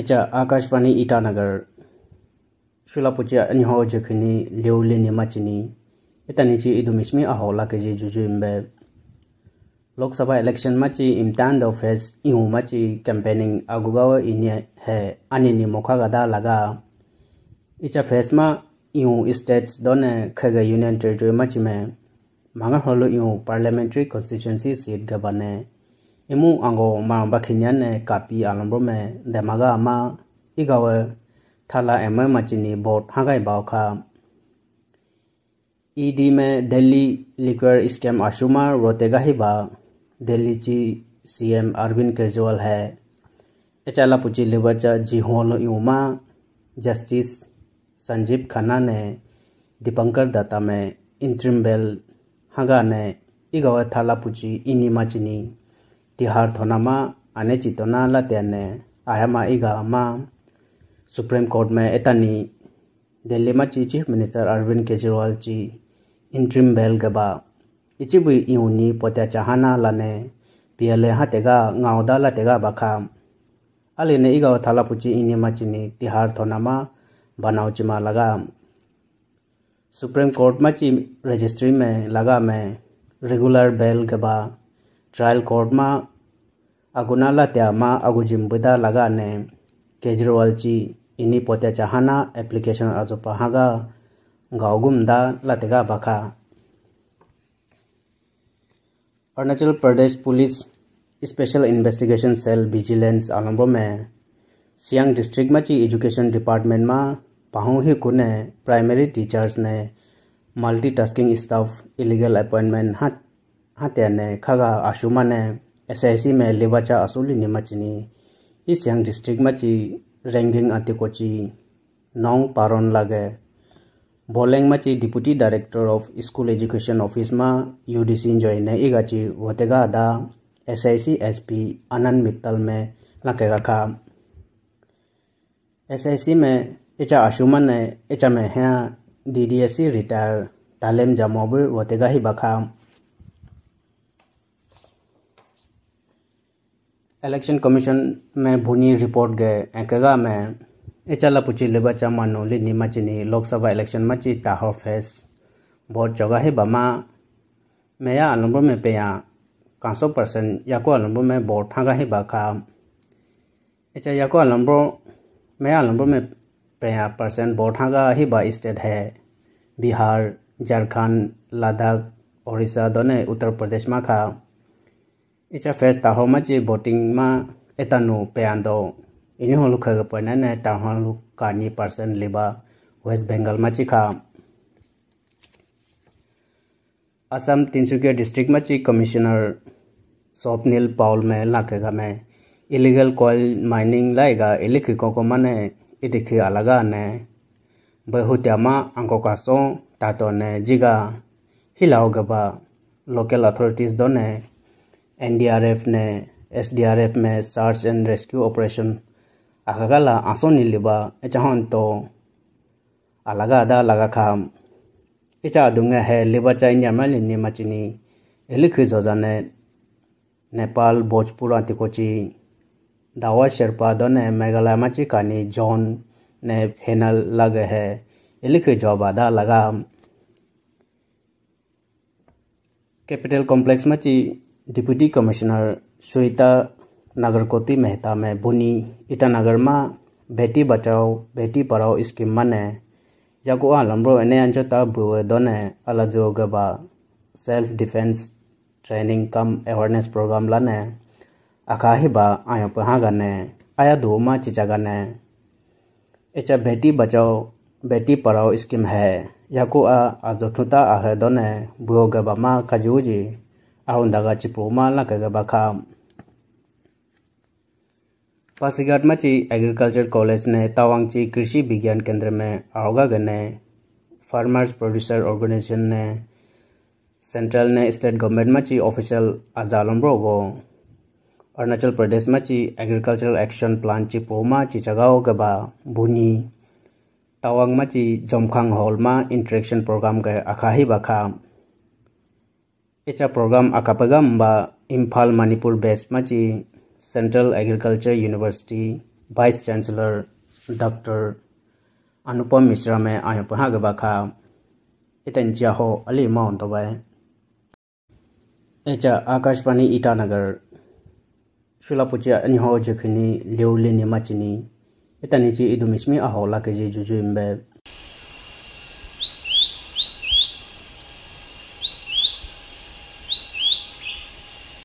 Echa Akashwani Itanagar ᱥᱩᱞᱟᱯᱩᱪᱤᱭᱟ Puchia Anyho Jekhini ᱢᱟᱪᱤᱱᱤ Li Nima Chini Ita Nichi Idu Mishmi Lok Sabha Election Machi Imtan Do Fes Ihu Machi Campaigning Agugawa Inye He Ani Ni Mokha Laga Icha Fes Ma Ihu States Donne Union Territory Parliamentary Constituency Seat imu ango maramba kinyan kapi alambro me demaga ama igawe thala emma machini board hangai bao kha ED में Delhi liquor scam आशुमा रोतेगा ही बा दिल्ली जी CM Arvind Kejriwal है एचाला पुची लिबचा जी होलो युमा जस्टिस संजीव खन्ना ने दीपंकर दत्ता में इंट्रीम बेल हगा ने इगवा थाला पुची इनी माचिनी तिहार थोनामा आने चितोना ला त्याने आयामा इगा अमा सुप्रीम कोर्ट में एतानी दिल्ली में ची चीफ मिनिस्टर अरविंद केजरीवाल ची इंट्रीम बेल गबा इचिबु इनी पोत्या चाहना लाने ए हातेगा गावदा लातेगा बाखा अली ने इगा थाला पुची इने मचिनी तिहार थोनामा बनाओ चिमा लगा सुप्रीम कोर्ट में ची रजिस्ट्री में लगा में रेगुलर बेल गबा ट्रायल कोर्ट में अगुना त्या मा अगुजिम्बुदा लगा ने केजरीवाल ची इनी पोते चाहना एप्लीकेशन आजो पहागा गाँवगुमदा लतेगा बखा Arunachal Pradesh police special investigation cell vigilance आलम्बो में सियांग डिस्ट्रिक्ट में ची एजुकेशन डिपार्टमेंट में पाहु ही कुने प्राइमरी टीचर्स ने मल्टीटास्किंग स्टाफ इलीगल अपॉइंटमेंट हाथ Hatyane khaga ashuma ne SIC me libacha asuli nimachini Isyang district ma chi ranking atiko chi नौ पारोन लागे बोलेंग मची deputy director of school education office मा यूडीसी जॉइन ने इगाची वतेगा S I C S P Anant Mittal में लकेगा खा सी में इचा आशुमन ने इचा में है D D S C retire तालेम जामोबिर वतेगा ही बखा इलेक्शन कमीशन में भूनी रिपोर्ट गए एकेगा में इचाला पुची लेबा चा मानो लिनी मचिनी लोकसभा इलेक्शन मची ताहो फेस बहुत जगह है बमा या अलम्बो में पेया कांसो परसेंट याको अलम्बो में बहुत ठागा है बाका इचा याको अलम्बो या अलम्बो में या परसेंट बहुत ठागा ही बा स्टेट है बिहार झारखंड लद्दाख ओडिशा दोनों उत्तर प्रदेश में खा Icha first ta homa chi voting ma etanu peando. Ini hon lu khaga pa na ta hon lu ka ni percent liba West Bengal ma chi kha. Assam Tinsukia district में चीफ कमिश्नर स्वप्निल पाउल में लाखेगा में illegal कोयल mining लाएगा इलिखी को मने इटिखी अलगा ने बहुत्यामा अंको का सो तातो ने जिगा हिलाओ गबा लोकल अथॉरिटीज दो ने एनडीआरएफ ने एसडीआरएफ में सर्च एंड रेस्क्यू ऑपरेशन आखागाला आसोनी लिबा एचाहन तो अलग आदा लगा खाम इचा दुंगे है लिबा चाइन यामा लिन्नी मचिनी एलिखी जोजाने नेपाल भोजपुर आंतिकोची दावा शेरपा ने मेघालय मची कानी जॉन ने फेनल लगे है एलिखी जोबादा लगा कैपिटल कॉम्प्लेक्स मची डिप्यूटी कमिश्नर श्वेता नागरकोटी मेहता में बुनी ईटानगर में बेटी बचाओ बेटी पढ़ाओ स्कीम मने याको आलम्ब्रो एने अंजो ता बुए दोने अलजो गबा self defence training cum awareness programme लाने बा आयो पहा गने आया दो माँ चिचा गने ऐचा बेटी बचाओ बेटी पढ़ाओ स्कीम है याको आ आजोठुता आहे दोने बुओ गबा खजू जी ahundaka chipukma lakaga bakha Pasighat में ची एग्रीकल्चर कॉलेज ने तवांग ची कृषि विज्ञान केंद्र में आहोगा गने फार्मर्स प्रोड्यूसर ऑर्गेनाइजेशन ने सेंट्रल ने स्टेट गवर्नमेंट में ची ऑफिशियल अजालम्ब्रो गो अरुणाचल प्रदेश में ची एग्रीकल्चर एक्शन प्लान ची पोमा ची जगाओ बा बुनी तवांग में ची जमखांग हॉल में इंटरेक्शन प्रोग्राम के अखाही बखा इचा प्रोग्राम आकापेगा मबा इम्फाल मणिपुर बेस्ट माची central agriculture university vice chancellor doctor Anupam Mishra में आयो पहा गबाखा इतन जाहो अली माउंट दबाय एचा आकाशवाणी ईटानगर शुलापुचिया अनिहो जखनी लेउलेनि माचिनी इतनिची इदुमिसमी आहोला केजे जुजुइमबे